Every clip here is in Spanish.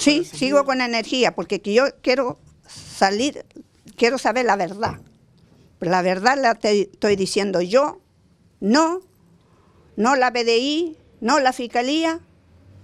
Sí, sigo con energía, porque yo quiero salir, quiero saber la verdad. La verdad la te estoy diciendo yo, no, no la BDI, no la Fiscalía,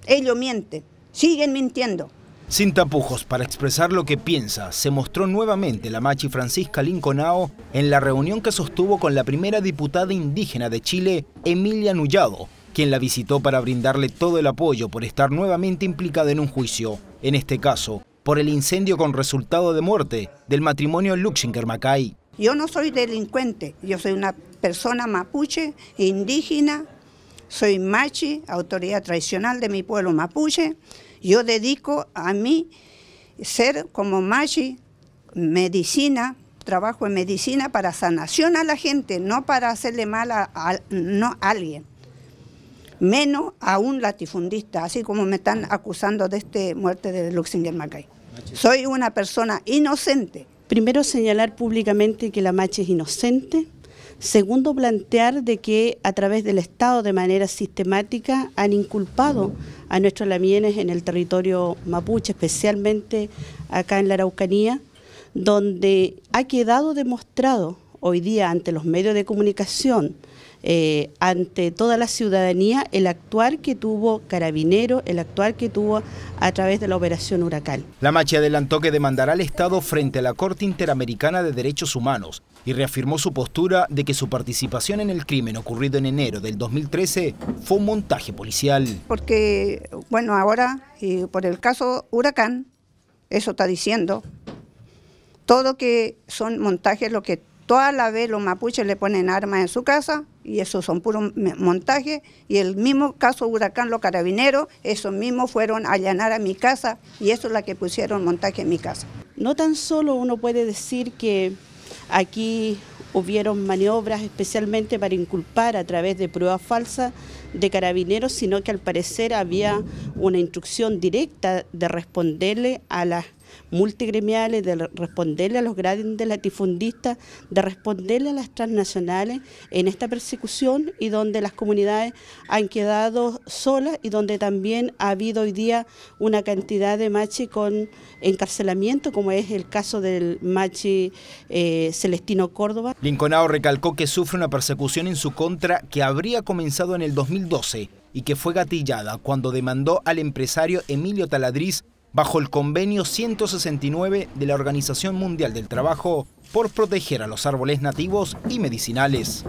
ellos mienten, siguen mintiendo. Sin tapujos para expresar lo que piensa, se mostró nuevamente la machi Francisca Linconao en la reunión que sostuvo con la primera diputada indígena de Chile, Emilia Nullado, quien la visitó para brindarle todo el apoyo por estar nuevamente implicada en un juicio en este caso por el incendio con resultado de muerte del matrimonio Luxinger-Macay. Yo no soy delincuente, yo soy una persona mapuche, indígena, soy machi, autoridad tradicional de mi pueblo mapuche. Yo dedico a mí ser como machi, medicina, trabajo en medicina para sanación a la gente, no para hacerle mal a, no, a alguien menos a un latifundista, así como me están acusando de esta muerte de Luxinger Macay. Soy una persona inocente. Primero, señalar públicamente que la Mache es inocente. Segundo, plantear de que a través del Estado de manera sistemática han inculpado a nuestros lamienes en el territorio mapuche, especialmente acá en la Araucanía, donde ha quedado demostrado hoy día ante los medios de comunicación, eh, ante toda la ciudadanía, el actual que tuvo Carabinero, el actual que tuvo a través de la operación Huracán. La Machi adelantó que demandará al Estado frente a la Corte Interamericana de Derechos Humanos y reafirmó su postura de que su participación en el crimen ocurrido en enero del 2013 fue un montaje policial. Porque, bueno, ahora, eh, por el caso Huracán, eso está diciendo todo que son montajes lo que Toda la vez los mapuches le ponen armas en su casa y eso son puros montajes. Y el mismo caso Huracán, los carabineros, esos mismos fueron a allanar a mi casa y eso es la que pusieron montaje en mi casa. No tan solo uno puede decir que aquí hubieron maniobras especialmente para inculpar a través de pruebas falsas de carabineros, sino que al parecer había una instrucción directa de responderle a las multigremiales, de responderle a los grandes latifundistas, de responderle a las transnacionales en esta persecución y donde las comunidades han quedado solas y donde también ha habido hoy día una cantidad de machi con encarcelamiento, como es el caso del machi eh, Celestino Córdoba. Linconao recalcó que sufre una persecución en su contra que habría comenzado en el 2012 y que fue gatillada cuando demandó al empresario Emilio Taladriz bajo el convenio 169 de la Organización Mundial del Trabajo por proteger a los árboles nativos y medicinales.